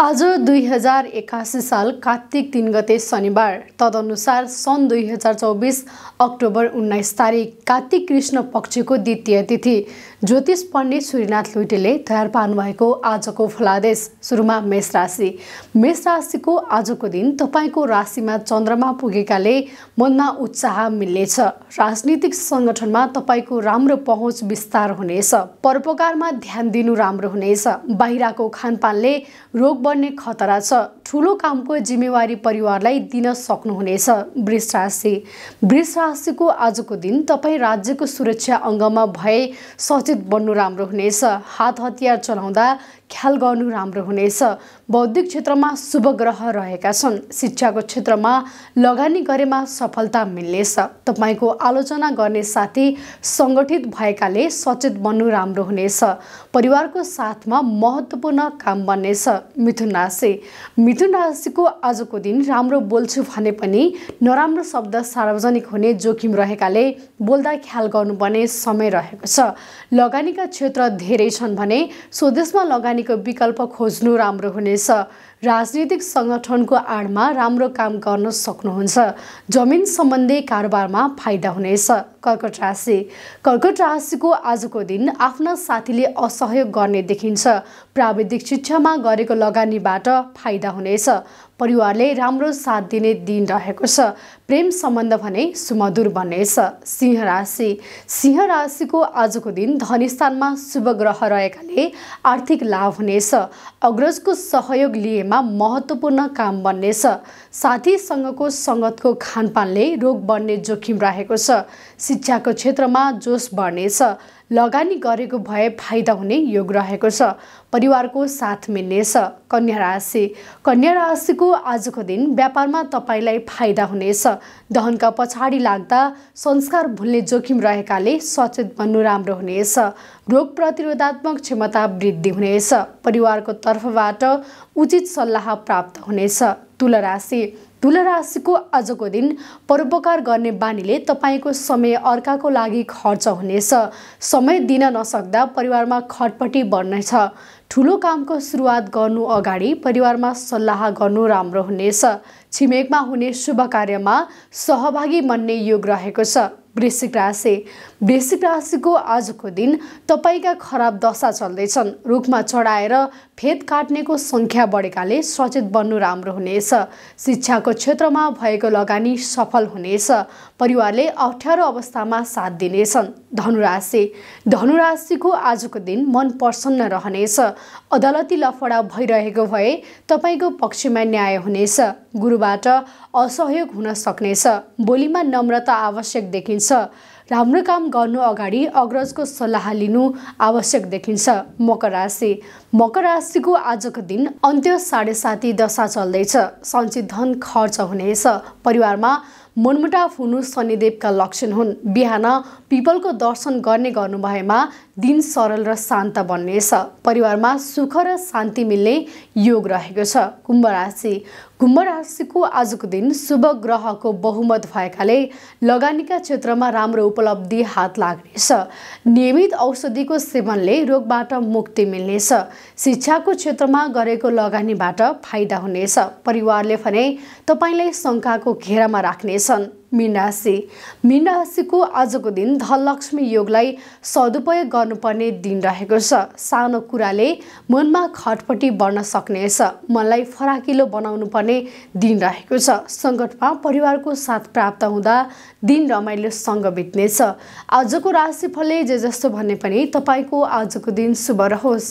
आज दुई हजार एकासी साल कार्तिक तिन गते शनिबार तदनुसार सन् दुई हजार चौबिस अक्टोबर उन्नाइस तारिक कार्तिक कृष्ण पक्षको द्वितीय तिथि ज्योतिष पण्डित सूर्यनाथ लुइटेले तयार पार्नुभएको आजको फलादेश सुरुमा मेष राशि मेष राशिको आजको दिन तपाईँको राशिमा चन्द्रमा पुगेकाले मनमा उत्साह मिल्नेछ राजनीतिक सङ्गठनमा तपाईँको राम्रो पहुँच विस्तार हुनेछ परोपकारमा ध्यान दिनु राम्रो हुनेछ बाहिरको खानपानले रोग बढ्ने खतरा छ ठुलो कामको जिम्मेवारी परिवारलाई दिन सक्नुहुनेछ वृष राशि वृष राशिको आजको दिन तपाईँ राज्यको सुरक्षा अङ्गमा भए सचेत बन्नु राम्रो हुनेछ हात हतियार चलाउँदा ख्याल गर्नु राम्रो हुनेछ बौद्धिक क्षेत्रमा शुभ ग्रह रहेका छन् शिक्षाको क्षेत्रमा लगानी गरेमा सफलता मिल्नेछ तपाईँको आलोचना गर्ने साथी सङ्गठित भएकाले सचेत बन्नु राम्रो हुनेछ परिवारको साथमा महत्त्वपूर्ण काम बन्नेछ मिथुन राशि मिथुन राशिको आजको दिन राम्रो बोल्छु भने पनि नराम्रो शब्द सार्वजनिक हुने जोखिम रहेकाले बोल्दा ख्याल गर्नुपर्ने समय रहेको छ लगानीका क्षेत्र धेरै छन् भने स्वदेशमा लगानीको विकल्प खोज्नु राम्रो हुनेछ राजनीतिक सङ्गठनको आडमा राम्रो काम गर्न सक्नुहुन्छ जमिन सम्बन्धी कारोबारमा फाइदा हुनेछ कर्कट राशि कर्कट राशिको आजको दिन आफ्ना साथीले असहयोग गर्ने देखिन्छ प्राविधिक शिक्षामा गरेको लगानीबाट फाइदा हुने हुनेछ परिवारले राम्रो साथ दिने दिन रहेको छ प्रेम सम्बन्ध भने सुमधुर बन्नेछ सिंह राशि सिंह राशिको आजको दिन धनस्थानमा शुभ ग्रह रहेकाले आर्थिक लाभ हुनेछ अग्रजको सहयोग लिएमा महत्त्वपूर्ण काम बन्नेछ साथीसँगको सङ्गतको खानपानले रोग बढ्ने जोखिम रहेको छ शिक्षाको क्षेत्रमा जोस बढ्नेछ लगानी गरेको भए फाइदा हुने योग रहेको छ परिवारको साथ मिल्नेछ कन्या राशि कन्या राशिको आजको दिन व्यापारमा तपाईँलाई फाइदा हुनेछ दहनका पछाडि लाग्दा संस्कार भुल्ने जोखिम रहेकाले सचेत बन्नु राम्रो हुनेछ रोग प्रतिरोधात्मक क्षमता वृद्धि हुनेछ परिवारको तर्फबाट उचित सल्लाह प्राप्त हुनेछ तुला राशि राशिको आजको दिन परोपकार गर्ने बानीले तपाईँको समय अर्काको लागि खर्च हुनेछ समय दिन नसक्दा परिवारमा खटपटी बढ्नेछ ठुलो कामको सुरुवात गर्नु अगाडि परिवारमा सल्लाह गर्नु राम्रो हुनेछ छिमेकमा हुने शुभ कार्यमा सहभागी बन्ने योग रहेको छ वृश्चिक राशि वृश्चिक राशिको आजको दिन तपाईँका खराब दशा चल्दैछन् रुखमा चढाएर फेद काट्नेको सङ्ख्या बढेकाले सचेत बन्नु राम्रो हुनेछ शिक्षाको क्षेत्रमा भएको लगानी सफल हुनेछ परिवारले अप्ठ्यारो अवस्थामा साथ दिनेछन् धनुराशि धनुराशिको आजको दिन मन प्रसन्न रहनेछ अदालती लफडा भइरहेको भए तपाईँको पक्षमा न्याय हुनेछ गुरुबाट असहयोग हुन सक्नेछ बोलीमा नम्रता आवश्यक देखिन्छ राम्रो काम गर्नु अगाडि अग्रजको सल्लाह लिनु आवश्यक देखिन्छ मकर राशि मकर राशिको आजको दिन अन्त्य साढे साती दशा चल्दैछ सञ्चित धन खर्च हुनेछ परिवारमा मनमुटाव हुनु शनिदेवका लक्षण हुन् बिहान पिपलको दर्शन गर्ने गर्नुभएमा दिन सरल र शान्त बन्नेछ परिवारमा सुख र शान्ति मिल्ने योग रहेको छ कुम्भ राशि कुम्भ राशिको आजको दिन शुभ ग्रहको बहुमत भएकाले लगानीका क्षेत्रमा राम्रो उपलब्धि हात लाग्नेछ नियमित औषधिको सेवनले रोगबाट मुक्ति मिल्नेछ शिक्षाको क्षेत्रमा गरेको लगानीबाट फाइदा हुनेछ परिवारले भने तपाईँलाई शङ्काको घेरामा राख्नेछ छन् मिन राशि आजको दिन धनलक्ष्मी योगलाई सदुपयोग गर्नुपर्ने दिन रहेको छ सानो कुराले मनमा खटपटी बढ्न सक्नेछ मनलाई फराकिलो बनाउनु पर्ने दिन रहेको छ सङ्कटमा परिवारको साथ प्राप्त हुँदा दिन रमाइलोसँग बित्नेछ आजको राशिफलले जे जस्तो भने पनि तपाईँको आजको दिन शुभ रहोस्